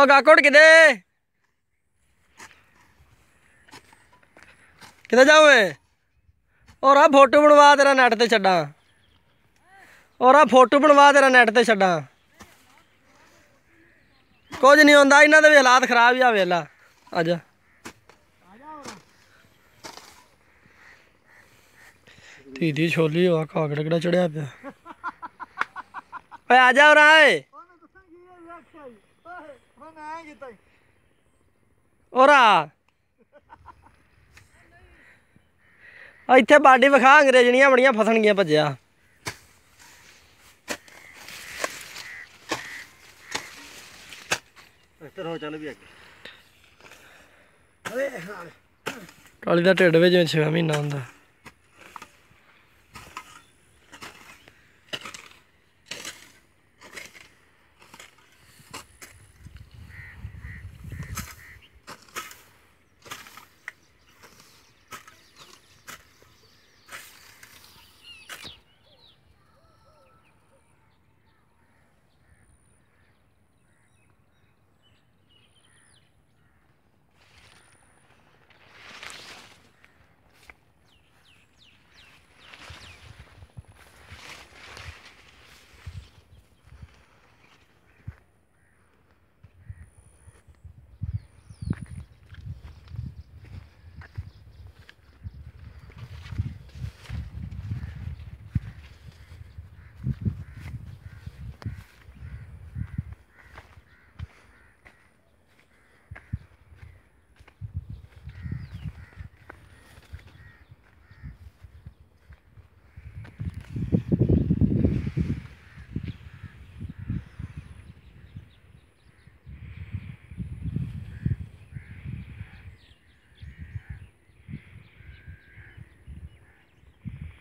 ओ काकोड़ किधे किधर जाऊँ और आ फोटो बनवा तेरा नैट ते छा और आ फोटो बनवा तेरा नैट ते छड़ा कुछ नहीं आता इन्हों के भी हालात खराब ही आ वेला अज धीधी छोली हुआ कागड़ चढ़िया पाया आ जाओ रहा ਓਏ ਓਰਾ ਇੱਥੇ ਬਾਡੀ ਵਿਖਾ ਅੰਗਰੇਜ਼ਣੀਆਂ ਬੜੀਆਂ ਫਸਣਗੀਆਂ ਭੱਜਿਆ ਇੱਧਰ ਹੋ ਚੱਲ ਵੀ ਅੱਗੇ ਓਏ ਕਾਲੀ ਦਾ ਢਿੱਡ ਵਿੱਚ ਜਿਵੇਂ 6 ਮਹੀਨਾ ਹੁੰਦਾ